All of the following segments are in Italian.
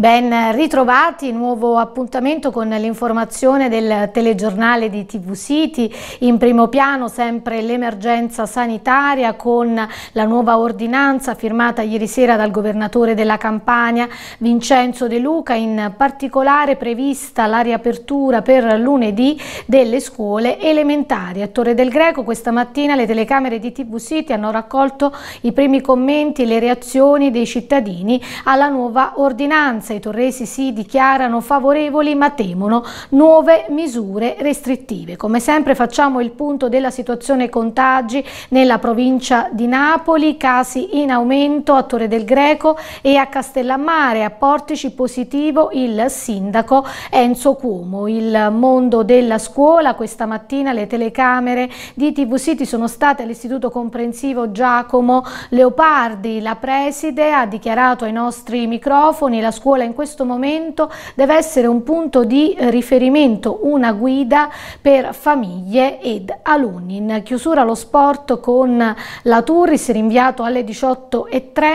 Ben ritrovati, nuovo appuntamento con l'informazione del telegiornale di TV City. In primo piano sempre l'emergenza sanitaria con la nuova ordinanza firmata ieri sera dal governatore della Campania Vincenzo De Luca, in particolare prevista la riapertura per lunedì delle scuole elementari. A Torre del Greco questa mattina le telecamere di TV City hanno raccolto i primi commenti e le reazioni dei cittadini alla nuova ordinanza maggioranza i torresi si dichiarano favorevoli ma temono nuove misure restrittive. Come sempre facciamo il punto della situazione contagi nella provincia di Napoli, casi in aumento a Torre del Greco e a Castellammare, a Portici positivo il sindaco Enzo Cuomo. Il mondo della scuola, questa mattina le telecamere di TV City sono state all'Istituto Comprensivo Giacomo Leopardi, la preside ha dichiarato ai nostri microfoni la scuola scuola in questo momento deve essere un punto di eh, riferimento, una guida per famiglie ed alunni. In chiusura lo sport con la Turris, rinviato alle 18.30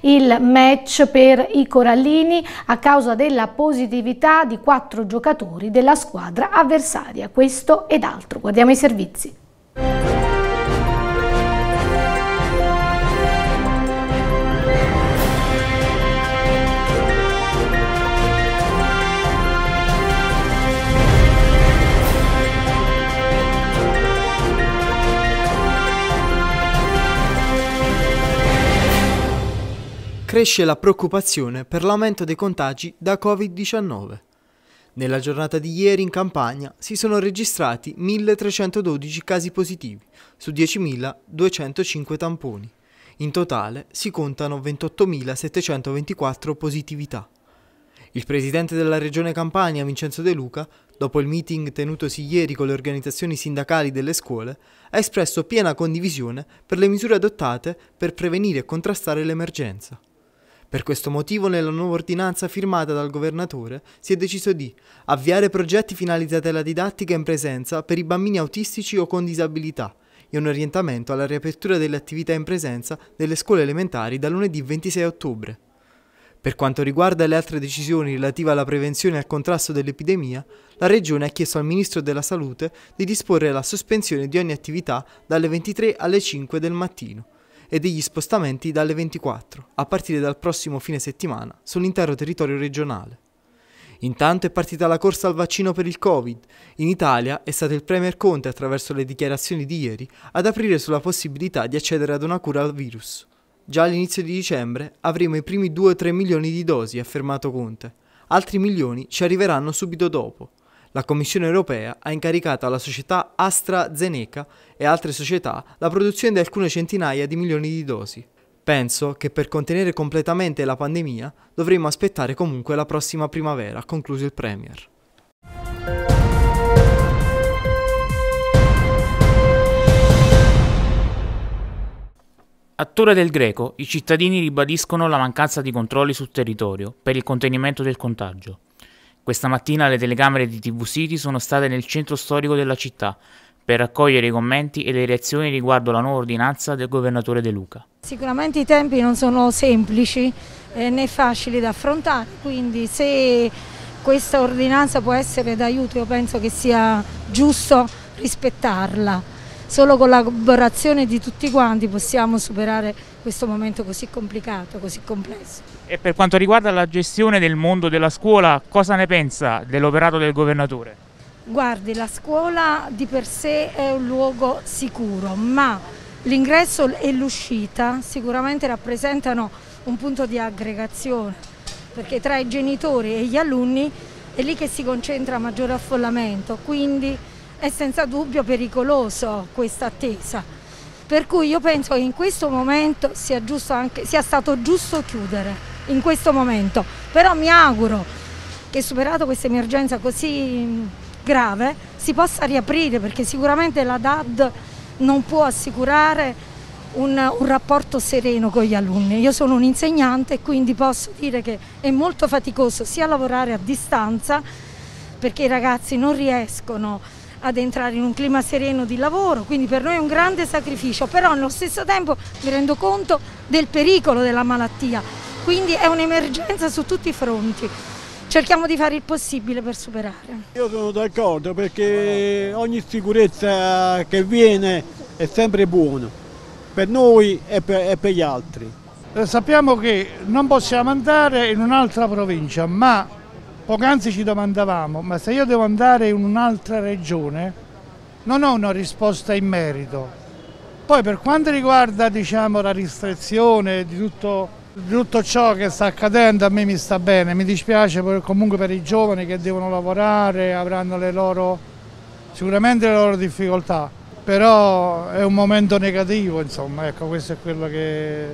il match per i Corallini a causa della positività di quattro giocatori della squadra avversaria. Questo ed altro. Guardiamo i servizi. Cresce la preoccupazione per l'aumento dei contagi da Covid-19. Nella giornata di ieri in Campania si sono registrati 1.312 casi positivi su 10.205 tamponi. In totale si contano 28.724 positività. Il presidente della regione Campania, Vincenzo De Luca, dopo il meeting tenutosi ieri con le organizzazioni sindacali delle scuole, ha espresso piena condivisione per le misure adottate per prevenire e contrastare l'emergenza. Per questo motivo nella nuova ordinanza firmata dal governatore si è deciso di avviare progetti finalizzati alla didattica in presenza per i bambini autistici o con disabilità e un orientamento alla riapertura delle attività in presenza delle scuole elementari da lunedì 26 ottobre. Per quanto riguarda le altre decisioni relative alla prevenzione e al contrasto dell'epidemia, la Regione ha chiesto al Ministro della Salute di disporre la sospensione di ogni attività dalle 23 alle 5 del mattino e degli spostamenti dalle 24, a partire dal prossimo fine settimana, sull'intero territorio regionale. Intanto è partita la corsa al vaccino per il Covid. In Italia è stato il Premier Conte, attraverso le dichiarazioni di ieri, ad aprire sulla possibilità di accedere ad una cura al virus. Già all'inizio di dicembre avremo i primi 2-3 milioni di dosi, ha affermato Conte. Altri milioni ci arriveranno subito dopo. La Commissione europea ha incaricato alla società AstraZeneca e altre società la produzione di alcune centinaia di milioni di dosi. Penso che per contenere completamente la pandemia dovremo aspettare comunque la prossima primavera, ha concluso il Premier. A Torre del Greco i cittadini ribadiscono la mancanza di controlli sul territorio per il contenimento del contagio. Questa mattina le telecamere di TV City sono state nel centro storico della città per raccogliere i commenti e le reazioni riguardo la nuova ordinanza del governatore De Luca. Sicuramente i tempi non sono semplici eh, né facili da affrontare, quindi se questa ordinanza può essere d'aiuto io penso che sia giusto rispettarla. Solo con la collaborazione di tutti quanti possiamo superare questo momento così complicato, così complesso. E per quanto riguarda la gestione del mondo della scuola, cosa ne pensa dell'operato del governatore? Guardi, la scuola di per sé è un luogo sicuro, ma l'ingresso e l'uscita sicuramente rappresentano un punto di aggregazione, perché tra i genitori e gli alunni è lì che si concentra maggiore affollamento, quindi è senza dubbio pericoloso questa attesa per cui io penso che in questo momento sia, anche, sia stato giusto chiudere, in questo momento. Però mi auguro che superato questa emergenza così mm, grave si possa riaprire perché sicuramente la DAD non può assicurare un, un, rapporto sereno con gli alunni. Io sono un insegnante e quindi posso dire che è molto faticoso sia lavorare a distanza perché i ragazzi non riescono ad entrare in un clima sereno di lavoro, quindi per noi è un grande sacrificio, però allo stesso tempo mi rendo conto del pericolo della malattia, quindi è un'emergenza su tutti i fronti. Cerchiamo di fare il possibile per superare. Io sono d'accordo perché ogni sicurezza che viene è sempre buona, per noi e per, gli altri. Eh, sappiamo che non possiamo andare in un'altra provincia, ma Poc'anzi ci domandavamo, ma se io devo andare in un'altra regione non ho una risposta in merito. Poi per quanto riguarda diciamo, la restrizione di tutto, di tutto, ciò che sta accadendo a me mi sta bene, mi dispiace comunque per i giovani che devono lavorare, avranno le loro, sicuramente le loro difficoltà, però è un momento negativo insomma, ecco questo è quello che...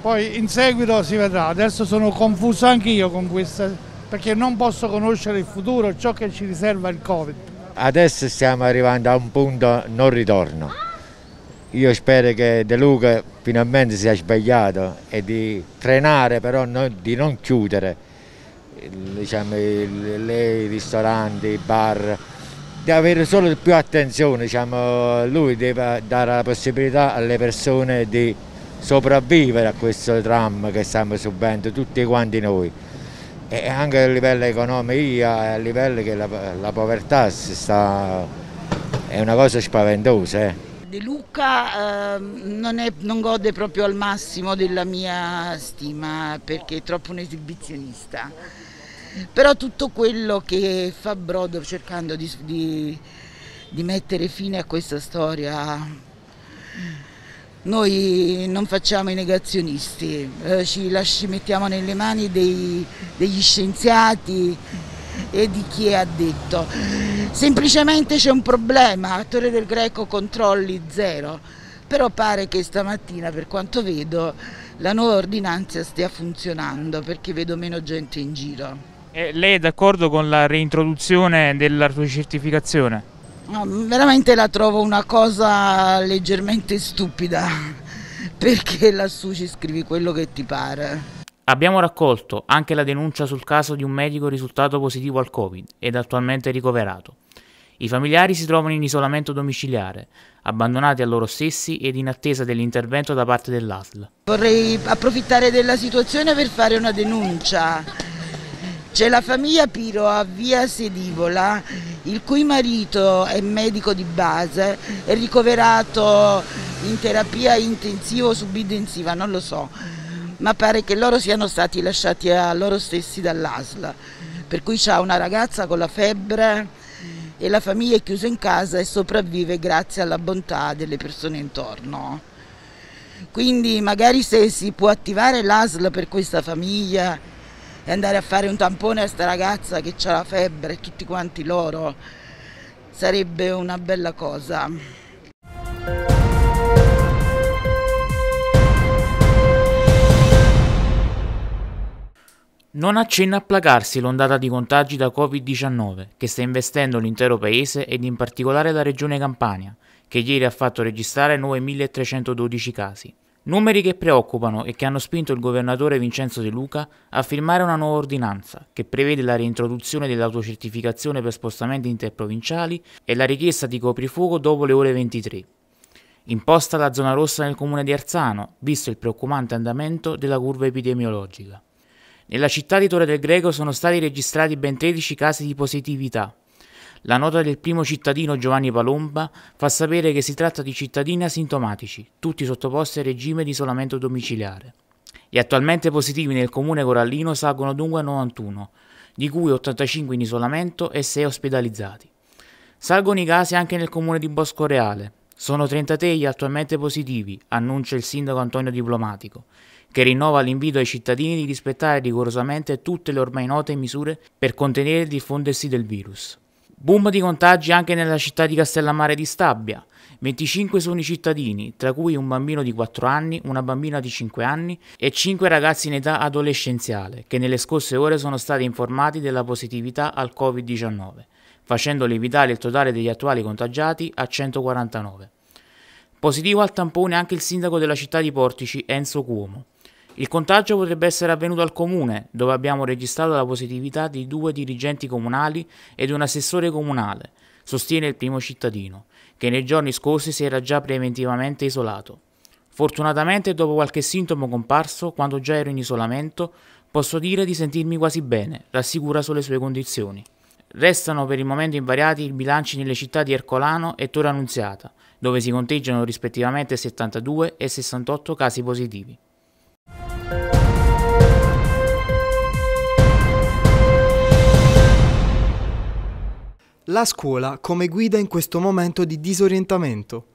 Poi in seguito si vedrà, adesso sono confuso anch'io con questa perché non posso conoscere il futuro, ciò che ci riserva il Covid. Adesso stiamo arrivando a un punto non ritorno. Io spero che De Luca finalmente sia sbagliato e di frenare però no, di non chiudere diciamo, i ristoranti, i bar, di avere solo più attenzione, diciamo, lui deve dare la possibilità alle persone di sopravvivere a questo dramma che stiamo subendo tutti quanti noi e anche a livello economico, a livello che la, la povertà sta, è una cosa spaventosa. Eh. Di Luca eh, non, è, non, gode proprio al massimo della mia stima perché è troppo un esibizionista, però tutto quello che fa Brodo cercando di, di, di mettere fine a questa storia noi non facciamo i negazionisti, eh, ci, lasci, mettiamo nelle mani dei, degli scienziati e di chi ha detto. Semplicemente c'è un problema, Torre del Greco controlli zero, però pare che stamattina per quanto vedo la nuova ordinanza stia funzionando perché vedo meno gente in giro. E eh, lei è d'accordo con la reintroduzione dell'autocertificazione? veramente la trovo una cosa leggermente stupida, perché lassù ci scrivi quello che ti pare. Abbiamo raccolto anche la denuncia sul caso di un medico risultato positivo al Covid ed attualmente ricoverato. I familiari si trovano in isolamento domiciliare, abbandonati a loro stessi ed in attesa dell'intervento da parte dell'ASL. Vorrei approfittare della situazione per fare una denuncia c'è la famiglia Piro a via Sedivola, il cui marito è medico di base, è ricoverato in terapia intensiva o subintensiva, non lo so, ma pare che loro siano stati lasciati a loro stessi dall'ASL, per cui c'è una ragazza con la febbre e la famiglia è chiusa in casa e sopravvive grazie alla bontà delle persone intorno. Quindi magari se si può attivare l'ASL per questa famiglia e andare a fare un tampone a questa ragazza che ha la febbre e tutti quanti loro sarebbe una bella cosa. Non accenna a placarsi l'ondata di contagi da Covid-19 che sta investendo l'intero paese ed in particolare la regione Campania, che ieri ha fatto registrare 9.312 casi. Numeri che preoccupano e che hanno spinto il governatore Vincenzo De Luca a firmare una nuova ordinanza che prevede la reintroduzione dell'autocertificazione per spostamenti interprovinciali e la richiesta di coprifuoco dopo le ore 23. Imposta la zona rossa nel comune di Arzano, visto il preoccupante andamento della curva epidemiologica. Nella città di Torre del Greco sono stati registrati ben 13 casi di positività, la nota del primo cittadino Giovanni Palomba fa sapere che si tratta di cittadini asintomatici, tutti sottoposti al regime di isolamento domiciliare. Gli attualmente positivi nel comune corallino salgono dunque a 91, di cui 85 in isolamento e 6 ospedalizzati. Salgono i casi anche nel comune di Bosco Reale. Sono 33 gli attualmente positivi, annuncia il sindaco Antonio Diplomatico, che rinnova l'invito ai cittadini di rispettare rigorosamente tutte le ormai note misure per contenere il diffondersi del virus. Boom di contagi anche nella città di Castellammare di Stabia. 25 sono i cittadini, tra cui un bambino di 4 anni, una bambina di 5 anni e 5 ragazzi in età adolescenziale, che nelle scorse ore sono stati informati della positività al Covid-19, facendo lievitare il totale degli attuali contagiati a 149. Positivo al tampone anche il sindaco della città di Portici, Enzo Cuomo. Il contagio potrebbe essere avvenuto al comune, dove abbiamo registrato la positività di due dirigenti comunali ed un assessore comunale, sostiene il primo cittadino, che nei giorni scorsi si era già preventivamente isolato. Fortunatamente, dopo qualche sintomo comparso, quando già ero in isolamento, posso dire di sentirmi quasi bene, rassicura sulle sue condizioni. Restano per il momento invariati i bilanci nelle città di Ercolano e Torre Annunziata, dove si conteggiano rispettivamente 72 e 68 casi positivi. la scuola come guida in questo momento di disorientamento.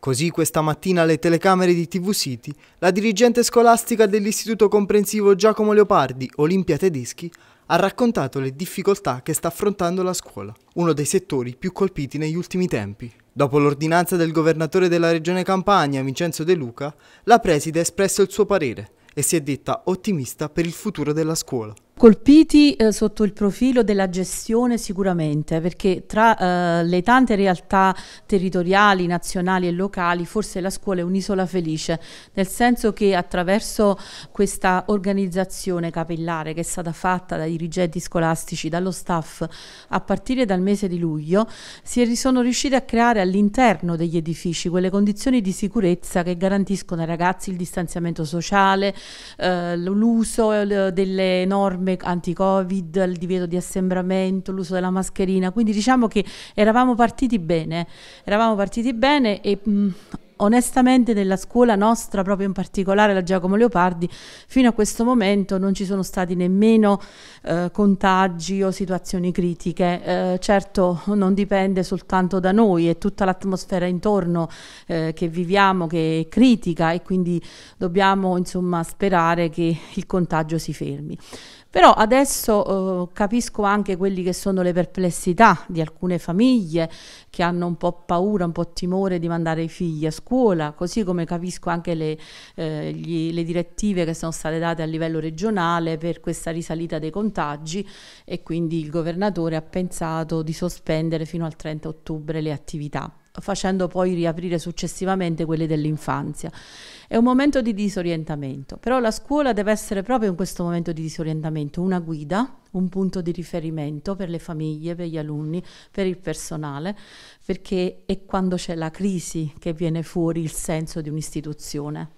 Così questa mattina alle telecamere di TV City, la dirigente scolastica dell'Istituto Comprensivo Giacomo Leopardi, Olimpia Tedeschi, ha raccontato le difficoltà che sta affrontando la scuola, uno dei settori più colpiti negli ultimi tempi. Dopo l'ordinanza del governatore della regione Campania, Vincenzo De Luca, la preside ha espresso il suo parere e si è detta ottimista per il futuro della scuola. Colpiti eh, sotto il profilo della gestione sicuramente, perché tra eh, le tante realtà territoriali, nazionali e locali, forse la scuola è un'isola felice, nel senso che attraverso questa organizzazione capillare che è stata fatta dai dirigenti scolastici, dallo staff, a partire dal mese di luglio, si è, sono riusciti a creare all'interno degli edifici quelle condizioni di sicurezza che garantiscono ai ragazzi il distanziamento sociale, eh, l'uso eh, delle norme norme anti-covid, il divieto di assembramento, l'uso della mascherina, quindi diciamo che eravamo partiti bene, eravamo partiti bene e mh, mm, onestamente nella scuola nostra, proprio in particolare la Giacomo Leopardi, fino a questo momento non ci sono stati nemmeno eh, contagi o situazioni critiche. Eh, certo non dipende soltanto da noi, è tutta l'atmosfera intorno eh, che viviamo che è critica e quindi dobbiamo insomma, sperare che il contagio si fermi. Però adesso eh, capisco anche quelle che sono le perplessità di alcune famiglie che hanno un po' paura, un po' timore di mandare i figli a scuola, così come capisco anche le, eh, gli, le direttive che sono state date a livello regionale per questa risalita dei contagi e quindi il governatore ha pensato di sospendere fino al 30 ottobre le attività facendo poi riaprire successivamente quelle dell'infanzia. È un momento di disorientamento, però la scuola deve essere proprio in questo momento di disorientamento una guida, un punto di riferimento per le famiglie, per gli alunni, per il personale, perché è quando c'è la crisi che viene fuori il senso di un'istituzione.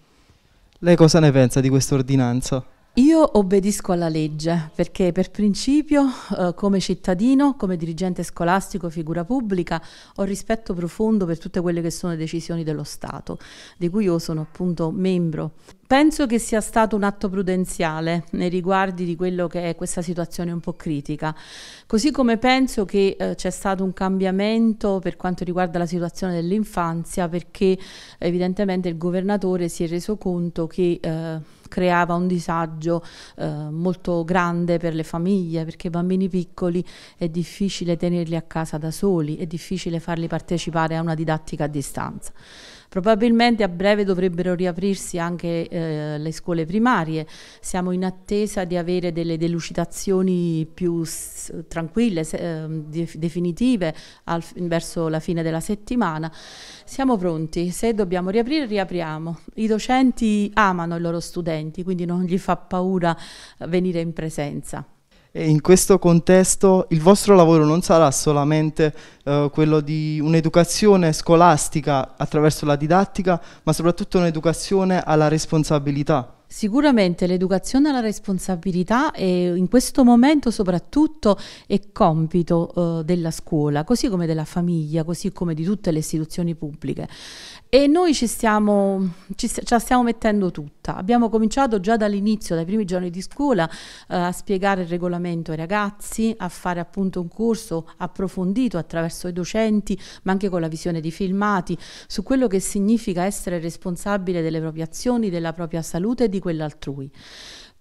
Lei cosa ne pensa di questa ordinanza? Io obbedisco alla legge perché per principio eh, come cittadino, come dirigente scolastico, figura pubblica ho rispetto profondo per tutte quelle che sono le decisioni dello Stato, di cui io sono appunto membro. Penso che sia stato un atto prudenziale nei riguardi di quello che è questa situazione un po' critica, così come penso che eh, c'è stato un cambiamento per quanto riguarda la situazione dell'infanzia perché evidentemente il governatore si è reso conto che eh, creava un disagio eh, molto grande per le famiglie, perché i bambini piccoli è difficile tenerli a casa da soli, è difficile farli partecipare a una didattica a distanza. Probabilmente a breve dovrebbero riaprirsi anche eh, le scuole primarie, siamo in attesa di avere delle delucidazioni più tranquille, eh, definitive al, verso la fine della settimana. Siamo pronti, se dobbiamo riaprire riapriamo. I docenti amano i loro studenti, quindi non gli fa paura venire in presenza. E in questo contesto il vostro lavoro non sarà solamente eh, quello di un'educazione scolastica attraverso la didattica, ma soprattutto un'educazione alla responsabilità. Sicuramente l'educazione alla responsabilità è, in questo momento soprattutto è compito eh, della scuola, così come della famiglia, così come di tutte le istituzioni pubbliche. E noi ci stiamo, ci, ce la stiamo mettendo tutta. Abbiamo cominciato già dall'inizio, dai primi giorni di scuola, eh, a spiegare il regolamento ai ragazzi, a fare appunto un corso approfondito attraverso i docenti, ma anche con la visione di filmati, su quello che significa essere responsabile delle proprie azioni, della propria salute e di quella altrui.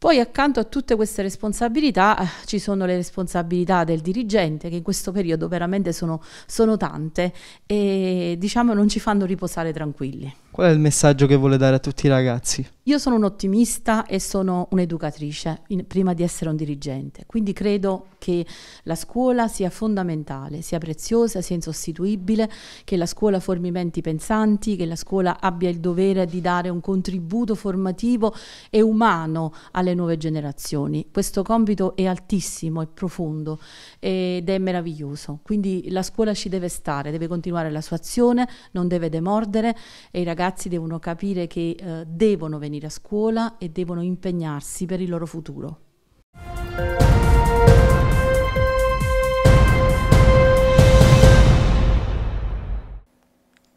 Poi accanto a tutte queste responsabilità eh, ci sono le responsabilità del dirigente che in questo periodo veramente sono, sono, tante e diciamo non ci fanno riposare tranquilli. Qual è il messaggio che vuole dare a tutti i ragazzi? Io sono un ottimista e sono un'educatrice in, prima di essere un dirigente, quindi credo che la scuola sia fondamentale, sia preziosa, sia insostituibile, che la scuola formi menti pensanti, che la scuola abbia il dovere di dare un contributo formativo e umano alle nuove generazioni. Questo compito è altissimo, è profondo ed è meraviglioso, quindi la scuola ci deve stare, deve continuare la sua azione, non deve demordere e i ragazzi devono capire che eh, devono venire venire a scuola e devono impegnarsi per il loro futuro.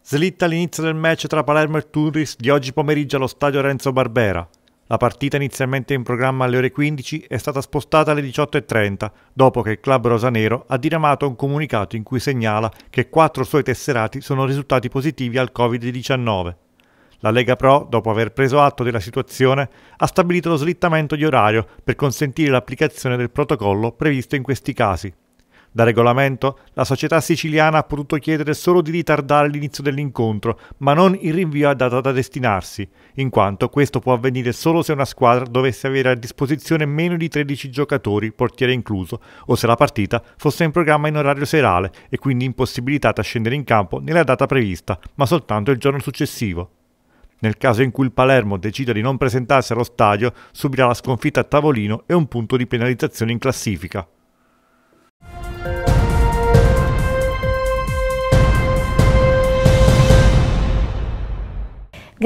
Slitta l'inizio del match tra Palermo e Turris di oggi pomeriggio allo stadio Renzo Barbera. La partita inizialmente in programma alle ore 15 è stata spostata alle 18.30 dopo che il club rosanero ha diramato un comunicato in cui segnala che quattro suoi tesserati sono risultati positivi al Covid-19. La Lega Pro, dopo aver preso atto della situazione, ha stabilito lo slittamento di orario per consentire l'applicazione del protocollo previsto in questi casi. Da regolamento, la società siciliana ha potuto chiedere solo di ritardare l'inizio dell'incontro, ma non il rinvio a data da destinarsi, in quanto questo può avvenire solo se una squadra dovesse avere a disposizione meno di 13 giocatori, portiere incluso, o se la partita fosse in programma in orario serale e quindi impossibilitata a scendere in campo nella data prevista, ma soltanto il giorno successivo. Nel caso in cui il Palermo decida di non presentarsi allo stadio, subirà la sconfitta a tavolino e un punto di penalizzazione in classifica.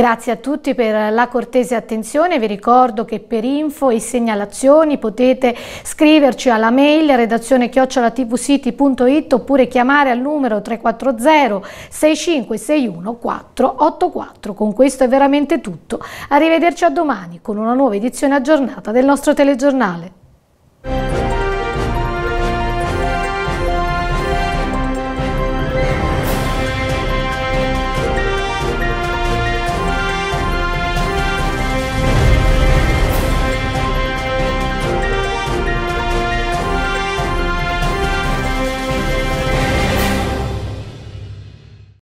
Grazie a tutti per la cortese attenzione, vi ricordo che per info e segnalazioni potete scriverci alla mail redazione chiocciolatvcity.it oppure chiamare al numero 340 6561 484. Con questo è veramente tutto, arrivederci a domani con una nuova edizione aggiornata del nostro telegiornale.